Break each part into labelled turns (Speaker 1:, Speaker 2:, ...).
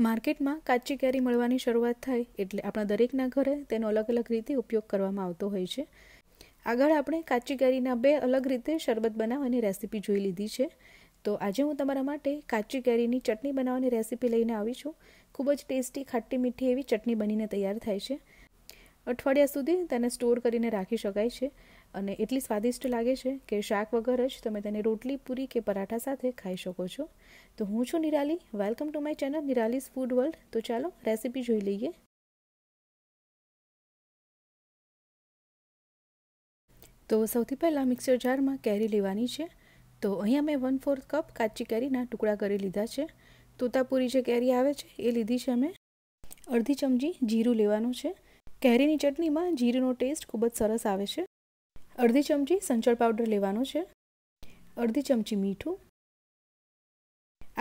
Speaker 1: માર્કેટમાં કાચી કેરી મળવાની શરૂઆત થાય એટલે આપણા દરેકના ઘરે તેનો અલગ અલગ રીતે ઉપયોગ કરવામાં આવતો હોય છે આગળ આપણે કાચી કેરીના બે અલગ રીતે શરબત બનાવવાની રેસીપી જોઈ લીધી છે તો આજે હું તમારા માટે કાચી કેરીની ચટણી બનાવવાની રેસીપી લઈને આવી છું ખૂબ જ ટેસ્ટી ખાટી મીઠી એવી ચટણી બનીને તૈયાર થાય છે અઠવાડિયા સુધી તેને સ્ટોર કરીને રાખી શકાય છે અને એટલી સ્વાદિષ્ટ લાગે છે કે શાક વગર જ તમે તેને રોટલી પૂરી કે પરાઠા સાથે ખાઈ શકો છો તો હું છું Nirali welcome to my channel Nirali's food world તો ચાલો રેસીપી જોઈ લઈએ તો સૌથી પહેલાં મિક્સર જારમાં કેરી લેવાની છે તો અહીંયા મેં વન ફોર્થ કપ કાચી કેરીના ટુકડા કરી લીધા છે તોતાપુરી જે કેરી આવે છે એ લીધી છે મેં અડધી ચમચી જીરું લેવાનું છે કેરીની ચટણીમાં જીરુંનો ટેસ્ટ ખૂબ જ સરસ આવે છે અડધી ચમચી સંચળ પાવડર લેવાનો છે અડધી ચમચી મીઠું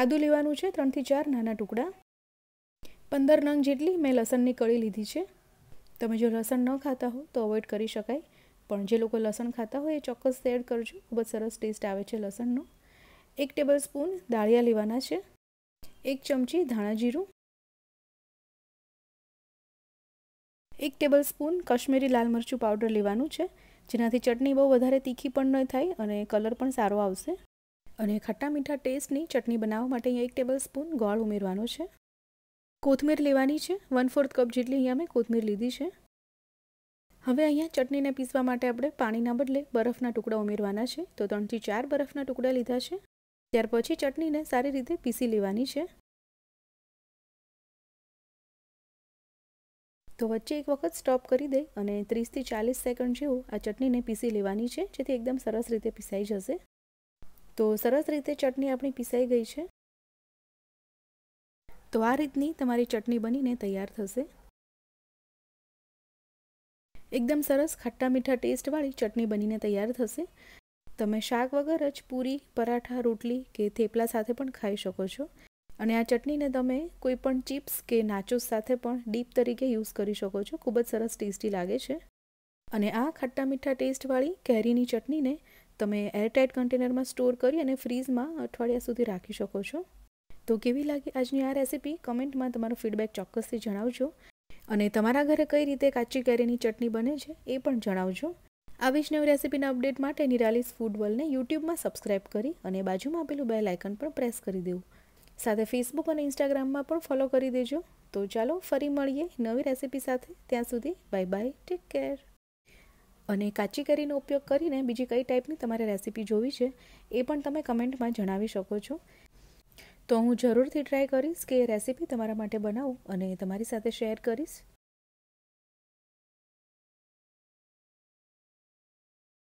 Speaker 1: આદું લેવાનું છે ત્રણથી ચાર નાના ટુકડા પંદર નંગ જેટલી મેં લસણની કળી લીધી છે તમે જો લસણ ન ખાતા હો તો અવોઇડ કરી શકાય પણ જે લોકો લસણ ખાતા હોય એ ચોક્કસ એડ કરજો ખૂબ જ સરસ ટેસ્ટ આવે છે લસણનો એક ટેબલ સ્પૂન દાળિયા લેવાના છે એક ચમચી ધાણા જીરું એક ટેબલ સ્પૂન કશ્મીરી લાલ મરચું પાવડર લેવાનું છે જેનાથી ચટણી બહુ વધારે તીખી પણ ન થાય અને કલર પણ સારો આવશે અને ખટ્ટા મીઠા ટેસ્ટની ચટણી બનાવવા માટે અહીંયા એક ટેબલ સ્પૂન ગોળ ઉમેરવાનો છે કોથમીર લેવાની છે વન ફોર્થ કપ જેટલી અહીંયા મેં કોથમીર લીધી છે હવે અહીંયા ચટણીને પીસવા માટે આપણે પાણીના બદલે બરફના ટુકડા ઉમેરવાના છે તો ત્રણથી ચાર બરફના ટુકડા લીધા છે ત્યાર પછી ચટણીને સારી રીતે પીસી લેવાની છે તો વચ્ચે એક વખત સ્ટોપ કરી દે અને ત્રીસથી ચાલીસ સેકન્ડ જેવું આ ચટણીને પીસી લેવાની છે જેથી એકદમ સરસ રીતે પીસાઈ જશે તો સરસ રીતે ચટણી આપણી પીસાઈ ગઈ છે તો આ રીતની તમારી ચટણી બનીને તૈયાર થશે એકદમ સરસ ખટ્ટા મીઠા ટેસ્ટવાળી ચટણી બનીને તૈયાર થશે તમે શાક વગર જ પૂરી પરાઠા રોટલી કે થેપલા સાથે પણ ખાઈ શકો છો અને આ ચટણીને તમે કોઈ પણ ચિપ્સ કે નાચોસ સાથે પણ ડીપ તરીકે યુઝ કરી શકો છો ખૂબ જ સરસ ટેસ્ટી લાગે છે અને આ ખટ્ટા મીઠા ટેસ્ટવાળી કેરીની ચટણીને તમે એરટાઇટ કન્ટેનરમાં સ્ટોર કરી અને ફ્રીઝમાં અઠવાડિયા સુધી રાખી શકો છો તો કેવી લાગી આજની આ રેસીપી કમેન્ટમાં તમારો ફીડબેક ચોક્કસથી જણાવજો અને તમારા ઘરે કઈ રીતે કાચી કેરીની ચટણી બને છે એ પણ જણાવજો આવી જ નવી રેસીપીના અપડેટ માટે નિરાલિસ ફૂડ વર્લ્ડને યુટ્યુબમાં સબસ્ક્રાઇબ કરી અને બાજુમાં આપેલું બેલ આઇકન પણ પ્રેસ કરી દેવું સાથે ફેસબુક અને ઇન્સ્ટાગ્રામમાં પણ ફોલો કરી દેજો તો ચાલો ફરી મળીએ નવી રેસીપી સાથે ત્યાં સુધી બાય બાય ટેક કેર અને કાચી કેરીનો ઉપયોગ કરીને બીજી કઈ ટાઈપની તમારે રેસીપી જોવી છે એ પણ તમે કમેન્ટમાં જણાવી શકો છો તો હું જરૂરથી ટ્રાય કરીશ કે રેસીપી તમારા માટે બનાવું અને તમારી સાથે શેર કરીશ